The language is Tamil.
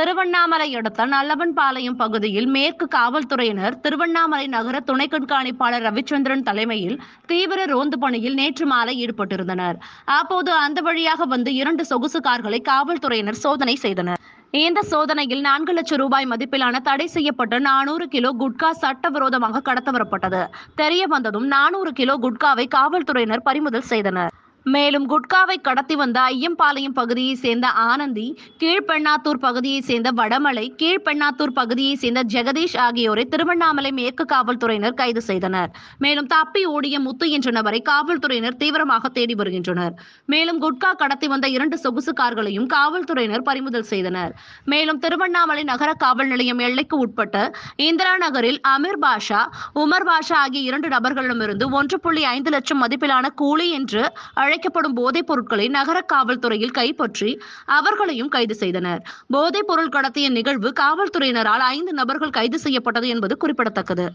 திருவண்ணாமலை அடுத்த நல்லவன்பாளையம் பகுதியில் மேற்கு காவல்துறையினர் திருவண்ணாமலை நகர துணை கண்காணிப்பாளர் ரவிச்சந்திரன் தலைமையில் தீவிர ரோந்து பணியில் நேற்று மாலை ஈடுபட்டிருந்தனர் அப்போது அந்த வழியாக வந்து இரண்டு சொகுசு கார்களை காவல்துறையினர் சோதனை செய்தனர் இந்த சோதனையில் நான்கு லட்சம் ரூபாய் மதிப்பிலான தடை செய்யப்பட்ட நானூறு கிலோ குட்கா சட்டவிரோதமாக கடத்தவரப்பட்டது தெரிய வந்ததும் நானூறு கிலோ குட்காவை காவல்துறையினர் பறிமுதல் செய்தனர் மேலும் குட்காவை கடத்தி வந்த ஐயம்பாளையம் பகுதியை சேர்ந்த ஆனந்தி கீழ்பெண்ணாத்தூர் பகுதியை சேர்ந்த வடமலை கீழ்பெண்ணாத்தூர் பகுதியை சேர்ந்த ஜெகதீஷ் ஆகியோரை திருவண்ணாமலை மேற்கு காவல்துறையினர் கைது செய்தனர் மேலும் தப்பி ஓடிய முத்து என்ற நபரை காவல்துறையினர் தீவிரமாக தேடி வருகின்றனர் மேலும் குட்கா கடத்தி வந்த இரண்டு சொகுசு கார்களையும் காவல்துறையினர் பறிமுதல் செய்தனர் மேலும் திருவண்ணாமலை நகர காவல் நிலையம் எல்லைக்கு உட்பட்ட இந்திரா நகரில் அமீர் பாஷா உமர் பாஷா ஆகிய இரண்டு நபர்களிடமிருந்து ஒன்று புள்ளி ஐந்து லட்சம் மதிப்பிலான கூலி என்று அழைக்கப்படும் போதைப் பொருட்களை நகர காவல்துறையில் கைப்பற்றி அவர்களையும் கைது செய்தனர் போதைப் பொருள் கடத்திய நிகழ்வு காவல்துறையினரால் ஐந்து நபர்கள் கைது செய்யப்பட்டது என்பது குறிப்பிடத்தக்கது